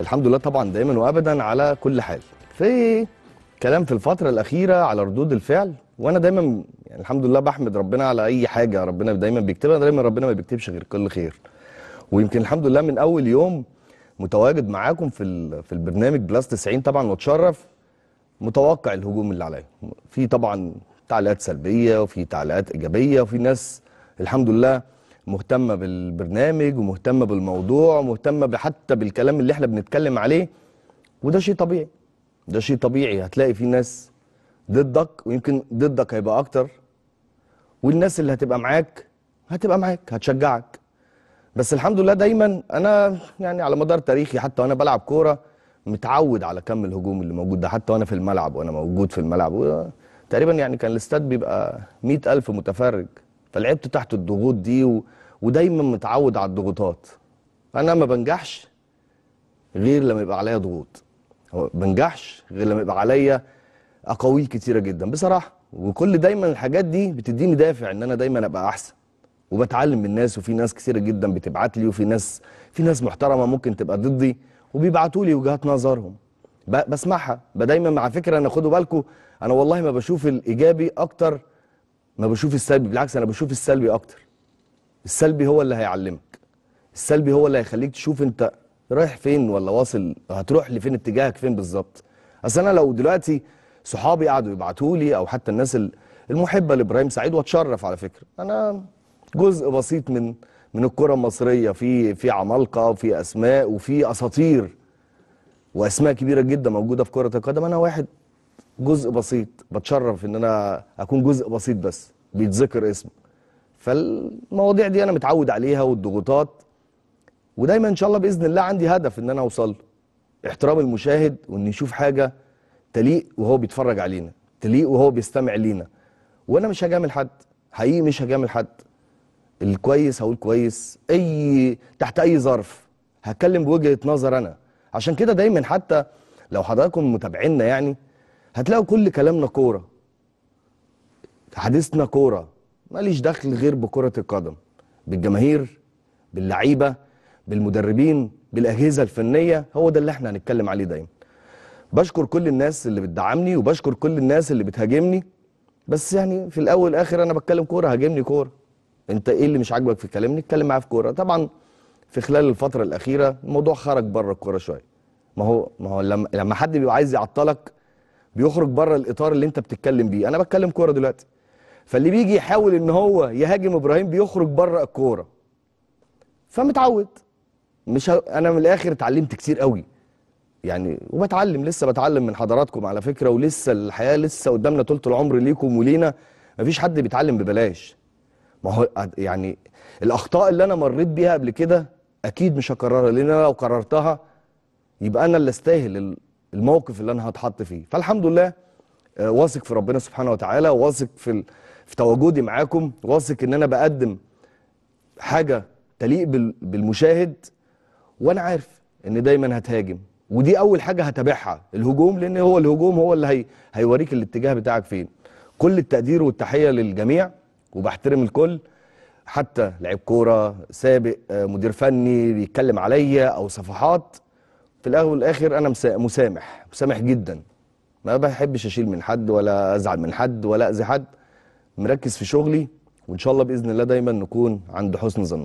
الحمد لله طبعا دايما وابدا على كل حال في كلام في الفتره الاخيره على ردود الفعل وانا دايما يعني الحمد لله بحمد ربنا على اي حاجه ربنا دايما بيكتبها دايما ربنا ما بيكتبش غير كل خير ويمكن الحمد لله من اول يوم متواجد معاكم في في البرنامج بلاس 90 طبعا واتشرف متوقع الهجوم اللي عليا في طبعا تعليقات سلبيه وفي تعليقات ايجابيه وفي ناس الحمد لله مهتمه بالبرنامج ومهتمه بالموضوع ومهتمه حتى بالكلام اللي احنا بنتكلم عليه وده شيء طبيعي ده شيء طبيعي هتلاقي في ناس ضدك ويمكن ضدك هيبقى اكتر والناس اللي هتبقى معاك هتبقى معاك هتشجعك بس الحمد لله دايما انا يعني على مدار تاريخي حتى وانا بلعب كوره متعود على كم الهجوم اللي موجود ده حتى وانا في الملعب وانا موجود في الملعب تقريبا يعني كان الاستاد بيبقى 100000 متفرج فلعبت تحت الضغوط دي و... ودايما متعود على الضغوطات انا ما بنجحش غير لما يبقى عليا ضغوط بنجحش غير لما يبقى عليا اقاويل كتيره جدا بصراحه وكل دايما الحاجات دي بتديني دافع ان انا دايما ابقى احسن وبتعلم من الناس وفي ناس كثيره جدا بتبعت لي وفي ناس في ناس محترمه ممكن تبقى ضدي وبيبعتوا لي وجهات نظرهم بسمعها دايما مع فكره انا خدوا بالكم انا والله ما بشوف الايجابي اكتر ما بشوف السلبي بالعكس انا بشوف السلبي اكتر السلبي هو اللي هيعلمك السلبي هو اللي هيخليك تشوف انت رايح فين ولا واصل هتروح لفين اتجاهك فين بالظبط اصل انا لو دلوقتي صحابي قعدوا يبعتوا لي او حتى الناس المحبه لابراهيم سعيد واتشرف على فكره انا جزء بسيط من من الكره المصريه في في عمالقه وفي اسماء وفي اساطير واسماء كبيره جدا موجوده في كره القدم انا واحد جزء بسيط بتشرف ان انا اكون جزء بسيط بس بيتذكر اسم فالمواضيع دي انا متعود عليها والضغوطات ودايما ان شاء الله باذن الله عندي هدف ان انا اوصل احترام المشاهد وان يشوف حاجه تليق وهو بيتفرج علينا تليق وهو بيستمع لينا وانا مش هجامل حد حقيقي مش هجامل حد الكويس هقول كويس اي تحت اي ظرف هتكلم بوجهه نظر انا عشان كده دايما حتى لو حضراتكم متابعينا يعني هتلاقوا كل كلامنا كوره حديثنا كوره ماليش دخل غير بكره القدم بالجماهير باللعيبه بالمدربين بالاجهزه الفنيه هو ده اللي احنا هنتكلم عليه دايما بشكر كل الناس اللي بتدعمني وبشكر كل الناس اللي بتهاجمني بس يعني في الاول والاخر انا بتكلم كوره هاجمني كوره انت ايه اللي مش عاجبك في كلامي اتكلم معايا في كوره طبعا في خلال الفتره الاخيره الموضوع خرج بره الكوره شويه ما هو ما هو لما لما حد بيبقى عايز يعطلك بيخرج بره الاطار اللي انت بتتكلم بيه انا بتكلم كوره دلوقتي فاللي بيجي يحاول ان هو يهاجم ابراهيم بيخرج بره الكوره فمتعود مش انا من الاخر اتعلمت كتير قوي يعني وبتعلم لسه بتعلم من حضراتكم على فكره ولسه الحياه لسه قدامنا طول العمر ليكم ولينا مفيش حد بيتعلم ببلاش ما هو يعني الاخطاء اللي انا مريت بيها قبل كده اكيد مش هكررها لان انا لو كررتها يبقى انا اللي استاهل الموقف اللي انا هتحط فيه فالحمد لله آه، واثق في ربنا سبحانه وتعالى واثق في ال... في تواجدي معاكم واثق ان انا بقدم حاجه تليق بال... بالمشاهد وانا عارف ان دايما هتهاجم ودي اول حاجه هتابعها الهجوم لان هو الهجوم هو اللي هي... هيوريك الاتجاه بتاعك فين كل التقدير والتحيه للجميع وبحترم الكل حتى لعيب كوره سابق آه، مدير فني بيتكلم عليا او صفحات في الاول والاخر انا مسامح مسامح جدا ما بحبش اشيل من حد ولا ازعل من حد ولا اذي حد مركز في شغلي وان شاء الله باذن الله دايما نكون عند حسن ظنهم